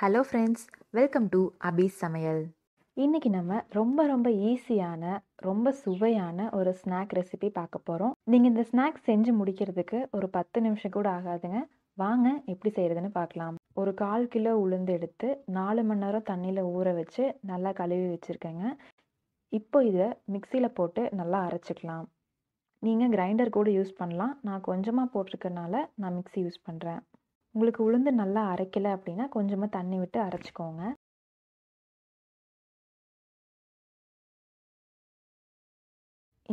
hello friends welcome to Abi's சமையல் இன்றைக்கி நம்ம ரொம்ப ரொம்ப ஈஸியான ரொம்ப சுவையான ஒரு ஸ்நாக் ரெசிபி பார்க்க போகிறோம் நீங்கள் இந்த ஸ்நாக் செஞ்சு முடிக்கிறதுக்கு ஒரு பத்து நிமிஷம் கூட ஆகாதுங்க வாங்க எப்படி செய்கிறதுன்னு பார்க்கலாம் ஒரு கால் கிலோ உளுந்து எடுத்து நாலு மணி நேரம் தண்ணியில் ஊற வச்சு நல்லா கழுவி வச்சுருக்கேங்க இப்போ இதை மிக்சியில் போட்டு நல்லா அரைச்சிக்கலாம் நீங்கள் கிரைண்டர் கூட யூஸ் பண்ணலாம் நான் கொஞ்சமாக போட்டிருக்கனால நான் மிக்சி யூஸ் பண்ணுறேன் உங்களுக்கு உளுந்து நல்லா அரைக்கலை அப்படின்னா கொஞ்சமாக தண்ணி விட்டு அரைச்சிக்கோங்க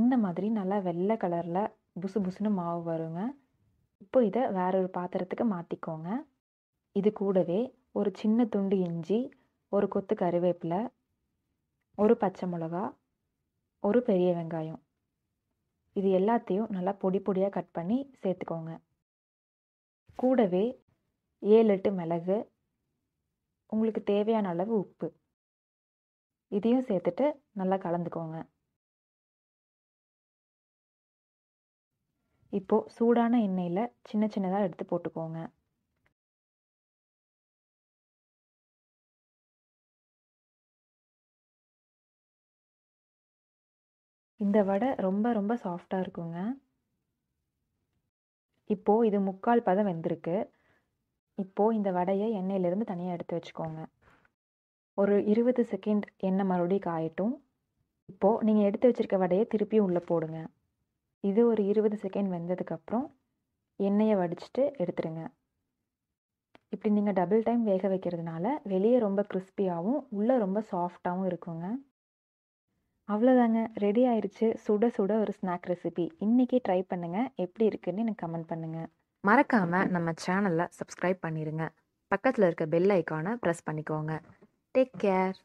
இந்த மாதிரி நல்லா வெள்ளை கலரில் புசு புசுன்னு மாவு வருங்க இப்போ இதை வேற ஒரு பாத்திரத்துக்கு மாற்றிக்கோங்க இது கூடவே ஒரு சின்ன துண்டு இஞ்சி ஒரு கொத்து கருவேப்பிலை ஒரு பச்சை மிளகா ஒரு பெரிய வெங்காயம் இது எல்லாத்தையும் நல்லா பொடி பொடியாக கட் பண்ணி சேர்த்துக்கோங்க கூடவே ஏழு எட்டு மிளகு உங்களுக்கு தேவையான அளவு உப்பு இதையும் சேர்த்துட்டு நல்லா கலந்துக்கோங்க இப்போது சூடான எண்ணெயில் சின்ன சின்னதாக எடுத்து போட்டுக்கோங்க இந்த வடை ரொம்ப ரொம்ப சாஃப்டாக இருக்குங்க இப்போது இது முக்கால் பதம் வெந்திருக்கு இப்போது இந்த வடையை எண்ணெயிலேருந்து தனியாக எடுத்து வச்சுக்கோங்க ஒரு இருபது செகண்ட் எண்ணெய் மறுபடியும் காயட்டும் இப்போது நீங்கள் எடுத்து வச்சுருக்க வடையை திருப்பி உள்ளே போடுங்க இது ஒரு இருபது செகண்ட் வெந்ததுக்கப்புறம் எண்ணெயை வடிச்சிட்டு எடுத்துருங்க இப்படி நீங்கள் டபுள் டைம் வேக வைக்கிறதுனால வெளியே ரொம்ப கிறிஸ்பியாகவும் உள்ளே ரொம்ப சாஃப்டாகவும் இருக்குங்க அவ்வளோதாங்க ரெடி ஆயிடுச்சு சுட சுட ஒரு ஸ்நாக் ரெசிபி இன்றைக்கி ட்ரை பண்ணுங்கள் எப்படி இருக்குதுன்னு எனக்கு கமெண்ட் பண்ணுங்கள் மறக்காமல் நம்ம சேனலை சப்ஸ்கிரைப் பண்ணிடுங்க பக்கத்தில் இருக்க பெல் ஐக்கானை ப்ரெஸ் பண்ணிக்கோங்க டேக் கேர்